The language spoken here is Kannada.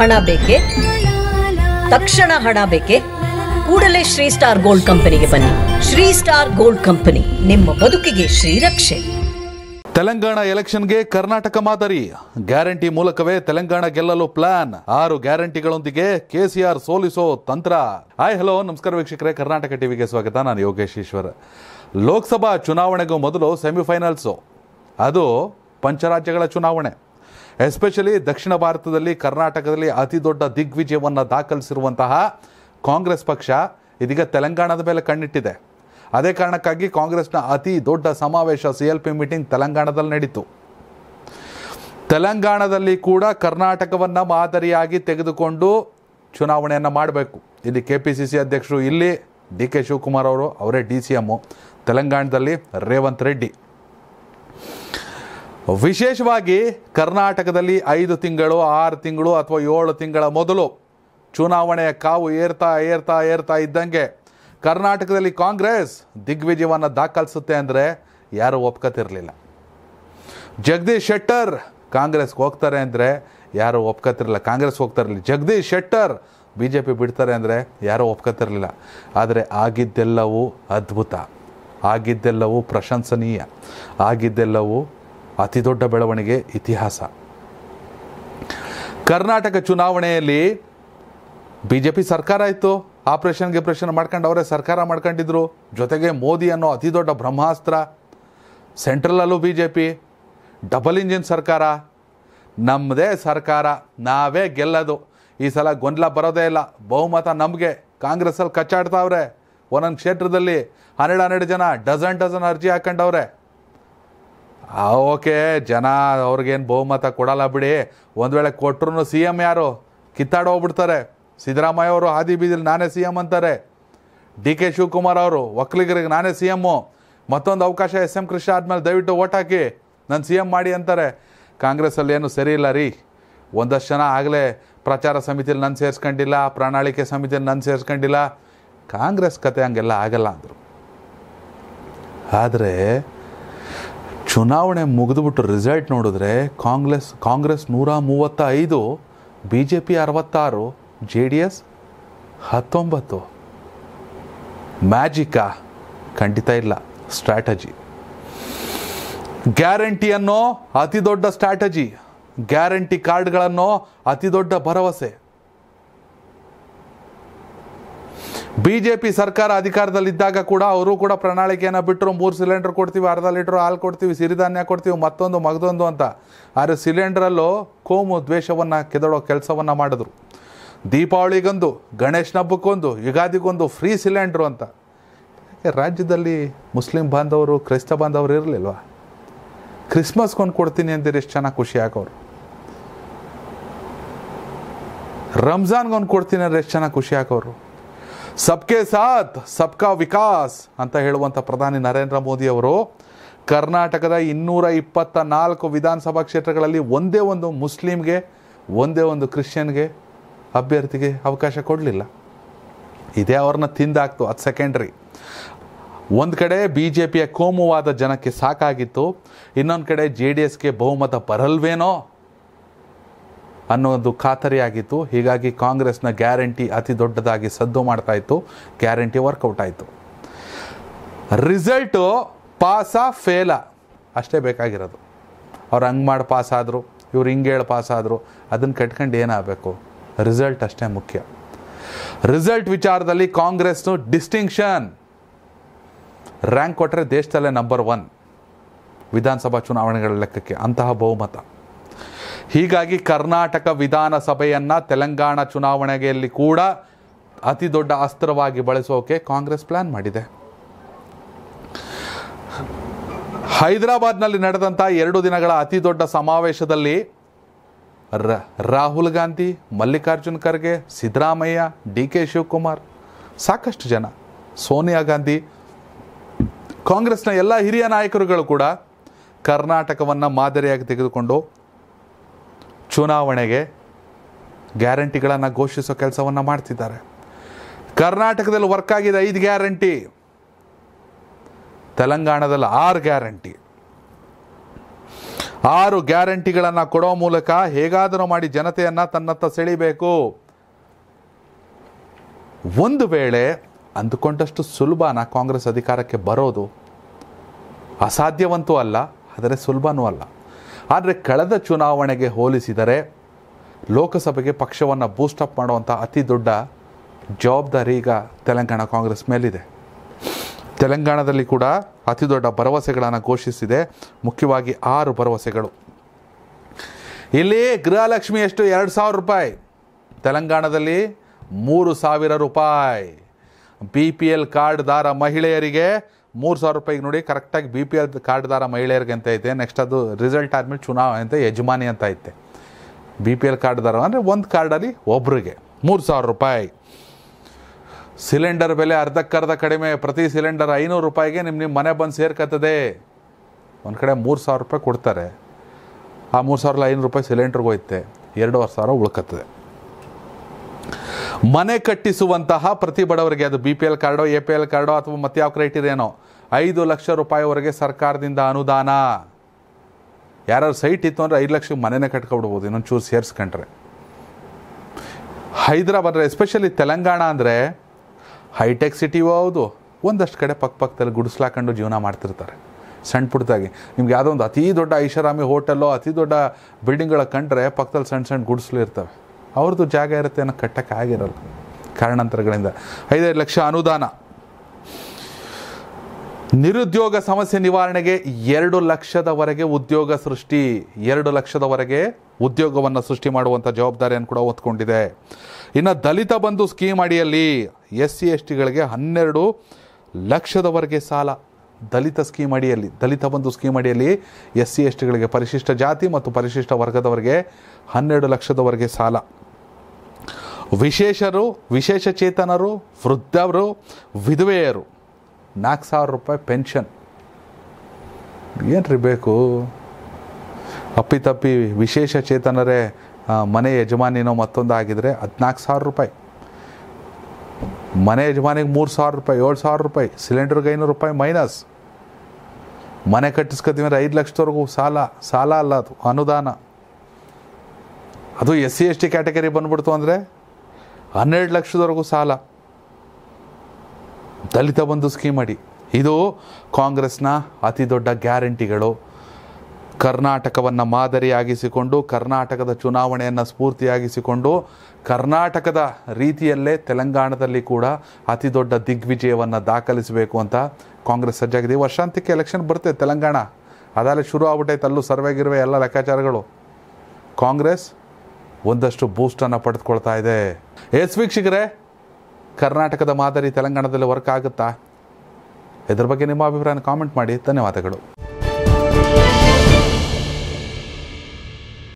ಹಣ ಬೇಕೆ ತಕ್ಷಣ ಹಣ ಬೇಕೆ ಕೂಡಲೇ ಶ್ರೀ ಸ್ಟಾರ್ ಗೋಲ್ಡ್ ಕಂಪನಿಗೆ ಬನ್ನಿ ಶ್ರೀ ಸ್ಟಾರ್ ಗೋಲ್ಡ್ ಕಂಪನಿ ನಿಮ್ಮ ಬದುಕಿಗೆ ಶ್ರೀರಕ್ಷೆ ತೆಲಂಗಾಣ ಎಲೆಕ್ಷನ್ಗೆ ಕರ್ನಾಟಕ ಮಾದರಿ ಗ್ಯಾರಂಟಿ ಮೂಲಕವೇ ತೆಲಂಗಾಣ ಗೆಲ್ಲಲು ಪ್ಲಾನ್ ಆರು ಗ್ಯಾರಂಟಿಗಳೊಂದಿಗೆ ಕೆಸಿಆರ್ ಸೋಲಿಸೋ ತಂತ್ರ ಹಾಯ್ ಹಲೋ ನಮಸ್ಕಾರ ವೀಕ್ಷಕರೇ ಕರ್ನಾಟಕ ಟಿವಿಗೆ ಸ್ವಾಗತ ನಾನು ಯೋಗೇಶ್ ಲೋಕಸಭಾ ಚುನಾವಣೆಗೂ ಮೊದಲು ಸೆಮಿಫೈನಲ್ಸು ಅದು ಪಂಚರಾಜ್ಯಗಳ ಚುನಾವಣೆ ಎಸ್ಪೆಷಲಿ ದಕ್ಷಿಣ ಭಾರತದಲ್ಲಿ ಕರ್ನಾಟಕದಲ್ಲಿ ಅತಿ ದೊಡ್ಡ ದಿಗ್ವಿಜಯವನ್ನು ದಾಖಲಿಸಿರುವಂತಹ ಕಾಂಗ್ರೆಸ್ ಪಕ್ಷ ಇದೀಗ ತೆಲಂಗಾಣದ ಮೇಲೆ ಕಣ್ಣಿಟ್ಟಿದೆ ಅದೇ ಕಾರಣಕ್ಕಾಗಿ ಕಾಂಗ್ರೆಸ್ನ ಅತಿ ದೊಡ್ಡ ಸಮಾವೇಶ ಸಿ ಎಲ್ ಪಿ ಮೀಟಿಂಗ್ ತೆಲಂಗಾಣದಲ್ಲಿ ನಡೀತು ತೆಲಂಗಾಣದಲ್ಲಿ ಕೂಡ ಕರ್ನಾಟಕವನ್ನು ಮಾದರಿಯಾಗಿ ತೆಗೆದುಕೊಂಡು ಚುನಾವಣೆಯನ್ನು ಮಾಡಬೇಕು ಇಲ್ಲಿ ಕೆ ಪಿ ಸಿ ಸಿ ಅಧ್ಯಕ್ಷರು ಇಲ್ಲಿ ಡಿ ಕೆ ಶಿವಕುಮಾರ್ ಅವರು ಅವರೇ ಡಿ ಸಿ ಎಮ್ಮು ತೆಲಂಗಾಣದಲ್ಲಿ ರೇವಂತ್ ರೆಡ್ಡಿ ವಿಶೇಷವಾಗಿ ಕರ್ನಾಟಕದಲ್ಲಿ ಐದು ತಿಂಗಳು ಆರು ತಿಂಗಳು ಅಥವಾ ಏಳು ತಿಂಗಳ ಮೊದಲು ಚುನಾವಣೆಯ ಕಾವು ಏರ್ತಾ ಏರ್ತಾ ಏರ್ತಾ ಇದ್ದಂಗೆ ಕರ್ನಾಟಕದಲ್ಲಿ ಕಾಂಗ್ರೆಸ್ ದಿಗ್ವಿಜಯವನ್ನು ದಾಖಲಿಸುತ್ತೆ ಅಂದರೆ ಯಾರೂ ಒಪ್ಕತಿರಲಿಲ್ಲ ಜಗದೀಶ್ ಶೆಟ್ಟರ್ ಕಾಂಗ್ರೆಸ್ಗೆ ಹೋಗ್ತಾರೆ ಅಂದರೆ ಯಾರೂ ಕಾಂಗ್ರೆಸ್ಗೆ ಕಾಂಗ್ರೆಸ್ ಇರಲಿಲ್ಲ Jagadish Shettar B J P ಬಿಡ್ತಾರೆ ಅಂದರೆ ಯಾರೂ ಒಪ್ಕೋತಿರಲಿಲ್ಲ ಆದರೆ ಆಗಿದ್ದೆಲ್ಲವೂ ಅದ್ಭುತ ಆಗಿದ್ದೆಲ್ಲವೂ ಪ್ರಶಂಸನೀಯ ಆಗಿದ್ದೆಲ್ಲವೂ ಅತಿ ದೊಡ್ಡ ಬೆಳವಣಿಗೆ ಇತಿಹಾಸ ಕರ್ನಾಟಕ ಚುನಾವಣೆಯಲ್ಲಿ ಬಿ ಜೆ ಪಿ ಸರ್ಕಾರ ಇತ್ತು ಆಪ್ರೇಷನ್ ಗಿಪ್ರೇಷನ್ ಮಾಡ್ಕೊಂಡು ಅವರೇ ಸರ್ಕಾರ ಮಾಡ್ಕೊಂಡಿದ್ರು ಜೊತೆಗೆ ಮೋದಿ ಅನ್ನೋ ಅತಿ ದೊಡ್ಡ ಬ್ರಹ್ಮಾಸ್ತ್ರ ಸೆಂಟ್ರಲಲ್ಲೂ B J P double engine ಸರ್ಕಾರ ನಮ್ಮದೇ ಸರ್ಕಾರ ನಾವೇ ಗೆಲ್ಲೋದು ಈ ಸಲ ಗೊಂದಲ ಬರೋದೇ ಇಲ್ಲ ಬಹುಮತ ನಮಗೆ ಕಾಂಗ್ರೆಸ್ಸಲ್ಲಿ ಕಚ್ಚಾಡ್ತಾವ್ರೆ ಒಂದೊಂದು ಕ್ಷೇತ್ರದಲ್ಲಿ ಹನ್ನೆರಡು ಹನ್ನೆರಡು ಜನ ಡಜನ್ ಡಜನ್ ಅರ್ಜಿ ಹಾಕೊಂಡವ್ರೆ ಓಕೆ ಜನ ಅವ್ರಿಗೇನು ಬಹುಮತ ಕೊಡಲ್ಲ ಬಿಡಿ ಒಂದು ವೇಳೆ ಕೊಟ್ಟರು ಸಿ ಎಮ್ ಯಾರು ಕಿತ್ತಾಡೋಗ್ಬಿಡ್ತಾರೆ ಸಿದ್ದರಾಮಯ್ಯ ಅವರು ಹಾದಿ ಬೀದಿಲಿ ನಾನೇ ಸಿ ಎಮ್ ಅಂತಾರೆ ಡಿ ಕೆ ಶಿವಕುಮಾರ್ ಅವರು ಒಕ್ಕಲಿಗರಿಗೆ ನಾನೇ ಸಿ ಎಮ್ಮು ಮತ್ತೊಂದು ಅವಕಾಶ ಎಸ್ ಎಮ್ ಕೃಷ್ಣ ಆದಮೇಲೆ ದಯವಿಟ್ಟು ಓಟ್ ಹಾಕಿ ನಾನು ಸಿ ಎಮ್ ಮಾಡಿ ಅಂತಾರೆ ಕಾಂಗ್ರೆಸ್ಸಲ್ಲಿ ಏನು ಸರಿ ಇಲ್ಲ ರೀ ಒಂದಷ್ಟು ಜನ ಆಗಲೇ ಪ್ರಚಾರ ಸಮಿತಿಯಲ್ಲಿ ನಾನು ಸೇರಿಸ್ಕೊಂಡಿಲ್ಲ ಪ್ರಣಾಳಿಕೆ ಸಮಿತಿಯಲ್ಲಿ ನಾನು ಸೇರಿಸ್ಕೊಂಡಿಲ್ಲ ಕಾಂಗ್ರೆಸ್ ಕತೆ ಹಂಗೆಲ್ಲ ಆಗಲ್ಲ ಅಂದರು ಆದರೆ ಚುನಾವಣೆ ಮುಗಿದುಬಿಟ್ಟು ರಿಸಲ್ಟ್ ನೋಡಿದ್ರೆ ಕಾಂಗ್ರೆಸ್ ಕಾಂಗ್ರೆಸ್ ನೂರ ಐದು ಬಿ ಜೆ ಪಿ ಅರವತ್ತಾರು ಜೆ ಡಿ ಎಸ್ ಹತ್ತೊಂಬತ್ತು ಮ್ಯಾಜಿಕಾ ಖಂಡಿತ ಇಲ್ಲ ಸ್ಟ್ರಾಟಜಿ ಗ್ಯಾರಂಟಿಯನ್ನು ಅತಿ ದೊಡ್ಡ ಸ್ಟ್ರಾಟಜಿ ಗ್ಯಾರಂಟಿ ಕಾರ್ಡ್ಗಳನ್ನು ಅತಿ ದೊಡ್ಡ ಭರವಸೆ ಬಿ ಜೆ ಪಿ ಸರ್ಕಾರ ಅಧಿಕಾರದಲ್ಲಿದ್ದಾಗ ಕೂಡ ಅವರು ಕೂಡ ಪ್ರಣಾಳಿಕೆಯನ್ನು ಬಿಟ್ಟರು ಮೂರು ಸಿಲಿಂಡರ್ ಕೊಡ್ತೀವಿ ಅರ್ಧ ಲೀಟ್ರ್ ಹಾಲು ಕೊಡ್ತೀವಿ ಸಿರಿಧಾನ್ಯ ಕೊಡ್ತೀವಿ ಮತ್ತೊಂದು ಮಗದೊಂದು ಅಂತ ಆದರೆ ಸಿಲಿಂಡ್ರಲ್ಲೂ ಕೋಮು ದ್ವೇಷವನ್ನು ಕೆದಡೋ ಕೆಲಸವನ್ನು ಮಾಡಿದ್ರು ದೀಪಾವಳಿಗೊಂದು ಗಣೇಶನ ಹಬ್ಬಕ್ಕೊಂದು ಯುಗಾದಿಗೊಂದು ಫ್ರೀ ಸಿಲಿಂಡ್ರು ಅಂತ ರಾಜ್ಯದಲ್ಲಿ ಮುಸ್ಲಿಂ ಬಾಂಧವರು ಕ್ರೈಸ್ತ ಬಾಂಧವರು ಇರಲಿಲ್ವಾ ಕ್ರಿಸ್ಮಸ್ಗೊಂದು ಕೊಡ್ತೀನಿ ಅಂದ್ರೆ ಎಷ್ಟು ಚೆನ್ನಾಗಿ ಖುಷಿ ಹಾಕೋರು ರಂಜಾನ್ಗೊಂದು ಕೊಡ್ತೀನಿ ಅಂದರೆ ಎಷ್ಟು ಚೆನ್ನಾಗಿ ಖುಷಿ ಹಾಕೋರು ಸಬ್ಕೆ ಸಾಥ್ ಸಬ್ಕಾ ವಿಕಾಸ್ ಅಂತ ಹೇಳುವಂಥ ಪ್ರಧಾನಿ ನರೇಂದ್ರ ಮೋದಿ ಅವರು ಕರ್ನಾಟಕದ ಇನ್ನೂರ ಇಪ್ಪತ್ತ ನಾಲ್ಕು ವಿಧಾನಸಭಾ ಕ್ಷೇತ್ರಗಳಲ್ಲಿ ಒಂದೇ ಒಂದು ಮುಸ್ಲಿಮ್ಗೆ ಒಂದೇ ಒಂದು ಕ್ರಿಶ್ಚಿಯನ್ಗೆ ಅಭ್ಯರ್ಥಿಗೆ ಅವಕಾಶ ಕೊಡಲಿಲ್ಲ ಇದೇ ಅವ್ರನ್ನ ತಿಂದಾಕ್ತು ಅದು ಸೆಕೆಂಡ್ರಿ ಒಂದು ಕಡೆ ಬಿ ಜೆ ಪಿಯ ಕೋಮುವಾದ ಜನಕ್ಕೆ ಸಾಕಾಗಿತ್ತು ಇನ್ನೊಂದು ಕಡೆ ಜೆ ಡಿ ಎಸ್ಗೆ ಬಹುಮತ ಬರಲ್ವೇನೋ ಅನ್ನೋದು ಖಾತರಿಯಾಗಿತ್ತು ಹೀಗಾಗಿ ಕಾಂಗ್ರೆಸ್ನ ಗ್ಯಾರಂಟಿ ಅತಿ ದೊಡ್ಡದಾಗಿ ಸದ್ದು ಮಾಡ್ತಾ ಇತ್ತು ಗ್ಯಾರಂಟಿ ವರ್ಕೌಟ್ ಆಯಿತು ರಿಸಲ್ಟು ಪಾಸ ಫೇಲ ಅಷ್ಟೇ ಬೇಕಾಗಿರೋದು ಅವ್ರು ಹಂಗೆ ಮಾಡಿ ಪಾಸ್ ಇವ್ರು ಹಿಂಗೆ ಹೇಳಿ ಪಾಸ್ ಅದನ್ನು ಕಟ್ಕೊಂಡು ಏನಾಗಬೇಕು ರಿಸಲ್ಟ್ ಅಷ್ಟೇ ಮುಖ್ಯ ರಿಸಲ್ಟ್ ವಿಚಾರದಲ್ಲಿ ಕಾಂಗ್ರೆಸ್ನು ಡಿಸ್ಟಿಂಕ್ಷನ್ ರ್ಯಾಂಕ್ ಕೊಟ್ಟರೆ ದೇಶದಲ್ಲೇ ನಂಬರ್ ಒನ್ ವಿಧಾನಸಭಾ ಚುನಾವಣೆಗಳ ಲೆಕ್ಕಕ್ಕೆ ಅಂತಹ ಬಹುಮತ ಹೀಗಾಗಿ ಕರ್ನಾಟಕ ವಿಧಾನಸಭೆಯನ್ನು ತೆಲಂಗಾಣ ಚುನಾವಣೆಯಲ್ಲಿ ಕೂಡ ಅತಿ ದೊಡ್ಡ ಅಸ್ತ್ರವಾಗಿ ಬಳಸೋಕೆ ಕಾಂಗ್ರೆಸ್ ಪ್ಲಾನ್ ಮಾಡಿದೆ ಹೈದರಾಬಾದ್ನಲ್ಲಿ ನಡೆದಂಥ ಎರಡು ದಿನಗಳ ಅತಿ ದೊಡ್ಡ ಸಮಾವೇಶದಲ್ಲಿ ರಾಹುಲ್ ಗಾಂಧಿ ಮಲ್ಲಿಕಾರ್ಜುನ್ ಖರ್ಗೆ ಸಿದ್ದರಾಮಯ್ಯ ಡಿ ಕೆ ಶಿವಕುಮಾರ್ ಸಾಕಷ್ಟು ಜನ ಸೋನಿಯಾ ಗಾಂಧಿ ಕಾಂಗ್ರೆಸ್ನ ಎಲ್ಲ ಹಿರಿಯ ನಾಯಕರುಗಳು ಕೂಡ ಕರ್ನಾಟಕವನ್ನು ಮಾದರಿಯಾಗಿ ತೆಗೆದುಕೊಂಡು ಚುನಾವಣೆಗೆ ಗ್ಯಾರಂಟಿಗಳನ್ನು ಘೋಷಿಸೋ ಕೆಲಸವನ್ನು ಮಾಡ್ತಿದ್ದಾರೆ ಕರ್ನಾಟಕದಲ್ಲಿ ವರ್ಕ್ ಆಗಿದೆ ಐದು ಗ್ಯಾರಂಟಿ ತೆಲಂಗಾಣದಲ್ಲಿ ಆರು ಗ್ಯಾರಂಟಿ ಆರು ಗ್ಯಾರಂಟಿಗಳನ್ನು ಕೊಡೋ ಮೂಲಕ ಹೇಗಾದರೂ ಮಾಡಿ ಜನತೆಯನ್ನು ತನ್ನತ್ತ ಸೆಳಿಬೇಕು ಒಂದು ವೇಳೆ ಅಂದುಕೊಂಡಷ್ಟು ಸುಲಭನ ಕಾಂಗ್ರೆಸ್ ಅಧಿಕಾರಕ್ಕೆ ಬರೋದು ಅಸಾಧ್ಯವಂತೂ ಅಲ್ಲ ಆದರೆ ಸುಲಭನೂ ಅಲ್ಲ ಆದರೆ ಕಳೆದ ಚುನಾವಣೆಗೆ ಹೋಲಿಸಿದರೆ ಲೋಕಸಭೆಗೆ ಪಕ್ಷವನ್ನು ಬೂಸ್ಟಪ್ ಮಾಡುವಂಥ ಅತಿ ದೊಡ್ಡ ಜವಾಬ್ದಾರಿ ಈಗ ತೆಲಂಗಾಣ ಕಾಂಗ್ರೆಸ್ ಮೇಲಿದೆ ತೆಲಂಗಾಣದಲ್ಲಿ ಕೂಡ ಅತಿ ದೊಡ್ಡ ಭರವಸೆಗಳನ್ನು ಘೋಷಿಸಿದೆ ಮುಖ್ಯವಾಗಿ ಆರು ಭರವಸೆಗಳು ಇಲ್ಲಿ ಗೃಹಲಕ್ಷ್ಮಿ ಎಷ್ಟು ಎರಡು ಸಾವಿರ ರೂಪಾಯಿ ತೆಲಂಗಾಣದಲ್ಲಿ ಮೂರು ಸಾವಿರ ರೂಪಾಯಿ ಬಿ ಪಿ ಎಲ್ ಕಾರ್ಡ್ದಾರ ಮಹಿಳೆಯರಿಗೆ ಮೂರು ಸಾವಿರ ರೂಪಾಯಿಗೆ ನೋಡಿ ಕರೆಕ್ಟಾಗಿ ಬಿ ಪಿ ಎಲ್ ಕಾರ್ಡ್ದಾರ ಮಹಿಳೆಯರಿಗೆ ಅಂತ ಐತೆ ನೆಕ್ಸ್ಟ್ ಅದು ರಿಸಲ್ಟ್ ಆದಮೇಲೆ ಚುನಾವಣೆ ಅಂತ ಯಜಮಾನಿ ಅಂತ ಐತೆ ಬಿ ಪಿ ಎಲ್ ಕಾರ್ಡ್ದಾರ ಅಂದರೆ ಒಂದು ಕಾರ್ಡಲ್ಲಿ ಒಬ್ರಿಗೆ ಮೂರು ಸಾವಿರ ರೂಪಾಯಿ ಸಿಲಿಂಡರ್ ಬೆಲೆ ಅರ್ಧಕ್ಕರ್ಧ ಕಡಿಮೆ ಪ್ರತಿ ಸಿಲಿಂಡರ್ ಐನೂರು ರೂಪಾಯಿಗೆ ನಿಮ್ಮ ನಿಮ್ಮ ಮನೆ ಬಂದು ಸೇರ್ಕತ್ತದೆ ಒಂದು ಕಡೆ ಮೂರು ಸಾವಿರ ರೂಪಾಯಿ ಕೊಡ್ತಾರೆ ಆ ಮೂರು ಸಾವಿರದ ಐನೂರು ರೂಪಾಯಿ ಸಿಲಿಂಡ್ರಿಗೆ ಹೋಯ್ತೆ ಎರಡೂವರೆ ಸಾವಿರ ಉಳ್ಕತ್ತದೆ ಮನೆ ಕಟ್ಟಿಸುವಂತಹ ಪ್ರತಿ ಬಡವರಿಗೆ ಅದು ಬಿ ಪಿ ಎಲ್ ಕಾರ್ಡೋ ಎ ಪಿ ಎಲ್ ಕಾರ್ಡೋ ಅಥವಾ ಮತ್ತೆ ಯಾವ ಕ್ರೈಟೀರಿಯಾನೋ ಐದು ಲಕ್ಷ ರೂಪಾಯಿವರೆಗೆ ಸರ್ಕಾರದಿಂದ ಅನುದಾನ ಯಾರು ಸೈಟ್ ಇತ್ತು ಅಂದರೆ ಐದು ಲಕ್ಷಕ್ಕೆ ಮನೆನೇ ಕಟ್ಕೊಬಿಡ್ಬೋದು ಇನ್ನೊಂದು ಚೂರು ಸೇರಿಸ್ಕೊಂಡ್ರೆ ಹೈದ್ರಾಬಾದ್ರೆ ಎಸ್ಪೆಷಲಿ ತೆಲಂಗಾಣ ಅಂದರೆ ಹೈಟೆಕ್ ಸಿಟಿಯೂ ಹೌದು ಒಂದಷ್ಟು ಕಡೆ ಪಕ್ಕ ಪಕ್ಕದಲ್ಲಿ ಗುಡಿಸ್ಲಾಕೊಂಡು ಜೀವನ ಮಾಡ್ತಿರ್ತಾರೆ ಸಣ್ಣ ಪುಟ್ಟದಾಗಿ ನಿಮ್ಗೆ ಯಾವುದೋ ಒಂದು ಅತಿ ದೊಡ್ಡ ಐಷಾರಾಮಿ ಹೋಟೆಲ್ಲೋ ಅತಿ ದೊಡ್ಡ ಬಿಲ್ಡಿಂಗ್ಗಳ ಕಂಡ್ರೆ ಪಕ್ಕದಲ್ಲಿ ಸಣ್ಣ ಸಣ್ಣ ಗುಡಿಸ್ಲು ಇರ್ತವೆ ಅವ್ರದ್ದು ಜಾಗ ಇರುತ್ತೆ ಅನ್ನೋ ಕಟ್ಟಕ್ಕೆ ಆಗಿರಲ್ಲ ಕಾರಣಾಂತರಗಳಿಂದ ಐದೈದು ಲಕ್ಷ ಅನುದಾನ ನಿರುದ್ಯೋಗ ಸಮಸ್ಯೆ ನಿವಾರಣೆಗೆ ಎರಡು ಲಕ್ಷದವರೆಗೆ ಉದ್ಯೋಗ ಸೃಷ್ಟಿ ಎರಡು ಲಕ್ಷದವರೆಗೆ ಉದ್ಯೋಗವನ್ನು ಸೃಷ್ಟಿ ಮಾಡುವಂಥ ಜವಾಬ್ದಾರಿಯನ್ನು ಕೂಡ ಹೊತ್ಕೊಂಡಿದೆ ಇನ್ನು ದಲಿತ ಬಂಧು ಸ್ಕೀಮ್ ಅಡಿಯಲ್ಲಿ ಎಸ್ ಸಿ ಎಸ್ ಟಿಗಳಿಗೆ ಹನ್ನೆರಡು ಲಕ್ಷದವರೆಗೆ ಸಾಲ ದಲಿತ ಸ್ಕೀಮ್ ಅಡಿಯಲ್ಲಿ ದಲಿತ ಬಂಧು ಸ್ಕೀಮ್ ಅಡಿಯಲ್ಲಿ ಎಸ್ ಸಿ ಎಸ್ ಟಿಗಳಿಗೆ ಪರಿಶಿಷ್ಟ ಜಾತಿ ಮತ್ತು ಪರಿಶಿಷ್ಟ ವರ್ಗದವರಿಗೆ ಹನ್ನೆರಡು ಲಕ್ಷದವರೆಗೆ ಸಾಲ ವಿಶೇಷರು ವಿಶೇಷ ಚೇತನರು ವೃದ್ಧರು ವಿಧವೆಯರು ನಾಲ್ಕು ಸಾವಿರ ರೂಪಾಯಿ ಪೆನ್ಷನ್ ಏನ್ರಿ ಬೇಕು ಅಪ್ಪಿತಪ್ಪಿ ವಿಶೇಷ ಚೇತನರೇ ಮನೆ ಯಜಮಾನಿನೋ ಮತ್ತೊಂದು ಆಗಿದರೆ ಹದಿನಾಲ್ಕು ಸಾವಿರ ರೂಪಾಯಿ ಮನೆ ಯಜಮಾನಿಗೆ ಮೂರು ಸಾವಿರ ರೂಪಾಯಿ ಏಳು ಸಾವಿರ ರೂಪಾಯಿ ಸಿಲಿಂಡರ್ಗೆ ಐನೂರು ರೂಪಾಯಿ ಮೈನಸ್ ಮನೆ ಕಟ್ಟಿಸ್ಕೊತೀವಿ ಅಂದರೆ ಐದು ಲಕ್ಷದವರೆಗೂ ಸಾಲ ಸಾಲ ಅಲ್ಲ ಅದು ಅನುದಾನ ಅದು S C S T category ಬಂದ್ಬಿಡ್ತು ಅಂದರೆ ಹನ್ನೆರಡು ಲಕ್ಷದವರೆಗೂ ಸಾಲ ದಲಿತ ಬಂಧು ಸ್ಕೀಮ್ ಅಡಿ ಇದು ಕಾಂಗ್ರೆಸ್ನ ಅತಿ ದೊಡ್ಡ ಗ್ಯಾರಂಟಿಗಳು ಕರ್ನಾಟಕವನ್ನು ಮಾದರಿಯಾಗಿಸಿಕೊಂಡು ಕರ್ನಾಟಕದ ಚುನಾವಣೆಯನ್ನು ಸ್ಫೂರ್ತಿಯಾಗಿಸಿಕೊಂಡು ಕರ್ನಾಟಕದ ರೀತಿಯಲ್ಲೇ ತೆಲಂಗಾಣದಲ್ಲಿ ಕೂಡ ಅತಿ ದೊಡ್ಡ ದಿಗ್ವಿಜಯವನ್ನು ದಾಖಲಿಸಬೇಕು ಅಂತ ಕಾಂಗ್ರೆಸ್ ಸಜ್ಜಾಗಿದೆ ವರ್ಷಾಂತ್ಯಕ್ಕೆ ಎಲೆಕ್ಷನ್ ಬರುತ್ತೆ ತೆಲಂಗಾಣ ಅದಾಲೇ ಶುರು ಆಗ್ಬಿಟ್ಟೈತೆ ಅಲ್ಲೂ ಸರ್ವೆಗಿರುವ ಎಲ್ಲ ಲೆಕ್ಕಾಚಾರಗಳು ಕಾಂಗ್ರೆಸ್ ಒಂದಷ್ಟು ಬೂಸ್ಟನ್ನು ಪಡೆದುಕೊಳ್ತಾ ಇದೆ ಎಸ್ ವೀಕ್ಷಕರೇ ಕರ್ನಾಟಕದ ಮಾದರಿ ತೆಲಂಗಾಣದಲ್ಲಿ ವರ್ಕ್ ಆಗುತ್ತಾ ಇದರ ಬಗ್ಗೆ ನಿಮ್ಮ ಅಭಿಪ್ರಾಯನ ಕಾಮೆಂಟ್ ಮಾಡಿ ಧನ್ಯವಾದಗಳು